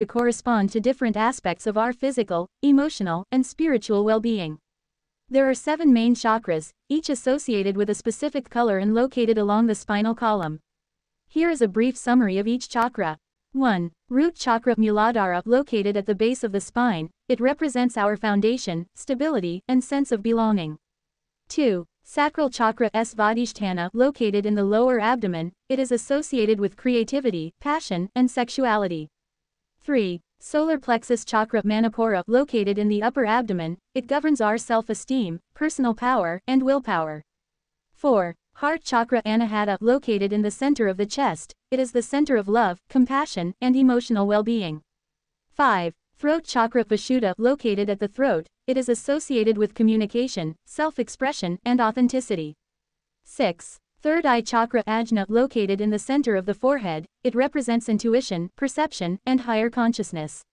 to correspond to different aspects of our physical, emotional, and spiritual well-being. There are seven main chakras, each associated with a specific color and located along the spinal column. Here is a brief summary of each chakra. 1. Root chakra Muladhara located at the base of the spine, it represents our foundation, stability, and sense of belonging. 2. Sacral chakra Svadhisthana located in the lower abdomen, it is associated with creativity, passion, and sexuality. 3. Solar plexus chakra manipura, located in the upper abdomen, it governs our self-esteem, personal power, and willpower. 4. Heart chakra anahata, located in the center of the chest, it is the center of love, compassion, and emotional well-being. 5. Throat chakra vishuddha, located at the throat, it is associated with communication, self-expression, and authenticity. 6. Third eye chakra ajna located in the center of the forehead, it represents intuition, perception, and higher consciousness.